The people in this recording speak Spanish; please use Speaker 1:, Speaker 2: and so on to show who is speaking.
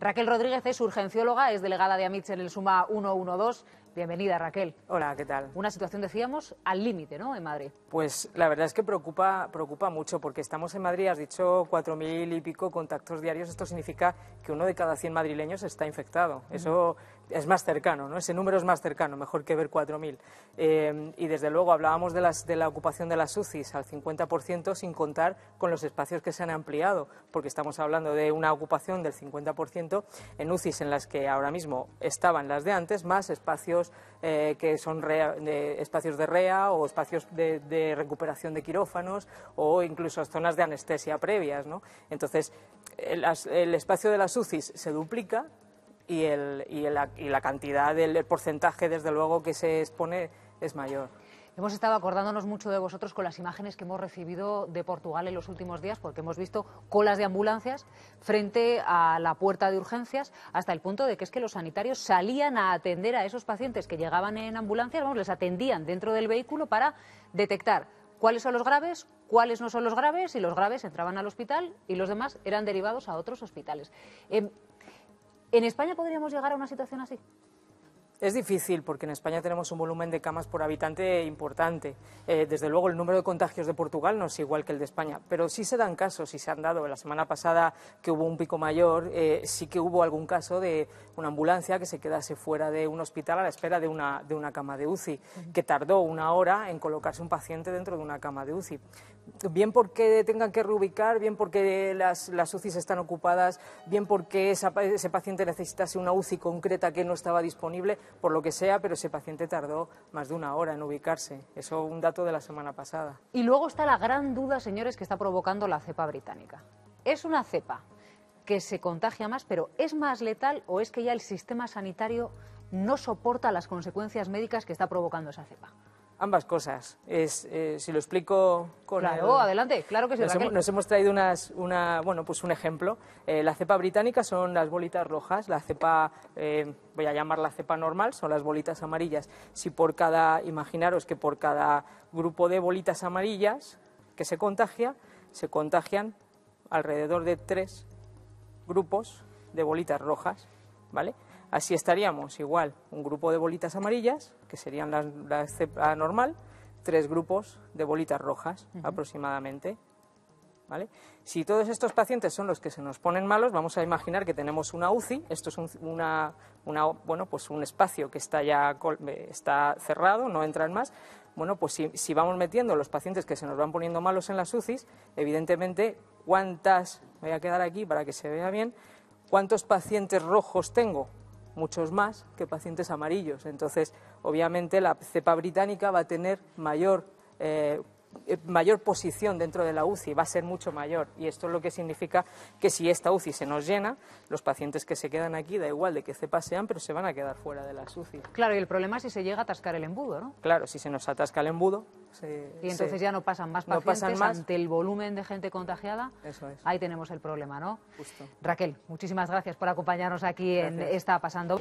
Speaker 1: Raquel Rodríguez es urgencióloga, es delegada de Amitz en el SUMA 112. Bienvenida, Raquel.
Speaker 2: Hola, ¿qué tal?
Speaker 1: Una situación, decíamos, al límite, ¿no?, en Madrid.
Speaker 2: Pues la verdad es que preocupa, preocupa mucho, porque estamos en Madrid, has dicho 4.000 y pico contactos diarios. Esto significa que uno de cada 100 madrileños está infectado. Eso es más cercano, ¿no? Ese número es más cercano, mejor que ver 4.000. Eh, y desde luego hablábamos de, las, de la ocupación de las UCIs al 50% sin contar con los espacios que se han ampliado, porque estamos hablando de una ocupación del 50% en UCIs en las que ahora mismo estaban las de antes, más espacios eh, que son espacios de REA o espacios de, recuperación de quirófanos o incluso zonas de anestesia previas. ¿no? Entonces, eh, el, espacio de las UCIs se duplica y, y la cantidad, del porcentaje, desde luego, que se expone es mayor.
Speaker 1: Hemos estado acordándonos mucho de vosotros con las imágenes que hemos recibido de Portugal en los últimos días, porque hemos visto colas de ambulancias frente a la puerta de urgencias, hasta el punto de que es que los sanitarios salían a atender a esos pacientes que llegaban en ambulancias, vamos, les atendían dentro del vehículo para detectar cuáles son los graves, cuáles no son los graves, y los graves entraban al hospital y los demás eran derivados a otros hospitales. Em, ¿En España podríamos llegar a una situación así?
Speaker 2: Es difícil porque en España tenemos un volumen de camas por habitante importante. Eh, desde luego el número de contagios de Portugal no es igual que el de España, pero sí se dan casos y se han dado. La semana pasada que hubo un pico mayor, eh, sí que hubo algún caso de una ambulancia que se quedase fuera de un hospital a la espera de una, cama de UCI, que tardó una hora en colocarse un paciente dentro de una cama de UCI. Bien porque tengan que reubicar, bien porque las, las UCIs están ocupadas, bien porque ese paciente necesitase una UCI concreta que no estaba disponible por lo que sea, pero ese paciente tardó más de una hora en ubicarse. Eso un dato de la semana pasada.
Speaker 1: Y luego está la gran duda, señores, que está provocando la cepa británica. Es una cepa que se contagia más, pero ¿es más letal o es que ya el sistema sanitario no soporta las consecuencias médicas que está provocando esa cepa?
Speaker 2: Ambas cosas. Es, eh, si lo explico con... adelante,
Speaker 1: claro que sí. Nos,
Speaker 2: hemos, traído unas, una, bueno, pues un ejemplo. Eh, la cepa británica son las bolitas rojas, la cepa, eh, voy a llamar la cepa normal, son las bolitas amarillas. Si por cada, imaginaros que por cada grupo de bolitas amarillas que se contagia, se contagian alrededor de tres grupos de bolitas rojas, ¿vale? Así estaríamos, igual, un grupo de bolitas amarillas, que serían la, la normal, tres grupos de bolitas rojas aproximadamente. ¿Vale? Si todos estos pacientes son los que se nos ponen malos, vamos a imaginar que tenemos una UCI, esto es un, una, bueno, pues un espacio que está ya eh, está cerrado, no entran más. Bueno, pues si, vamos metiendo los pacientes que se nos van poniendo malos en las UCIs, evidentemente, ¿cuántas? voy a quedar aquí para que se vea bien. ¿Cuántos pacientes rojos tengo? muchos más que pacientes amarillos. Entonces, obviamente, la cepa británica va a tener mayor eh, eh, mayor posición dentro de la UCI va a ser mucho mayor y esto es lo que significa que si esta UCI se nos llena, los pacientes que se quedan aquí da igual de que se pasean, pero se van a quedar fuera de la UCI.
Speaker 1: Claro, y el problema es si se llega a atascar el embudo, ¿no?
Speaker 2: Claro, si se nos atasca el embudo. y entonces ya no
Speaker 1: pasan más pacientes ante el volumen de gente contagiada. Ahí tenemos el problema, ¿no? Justo. Raquel, muchísimas gracias por
Speaker 2: acompañarnos aquí en esta pasando.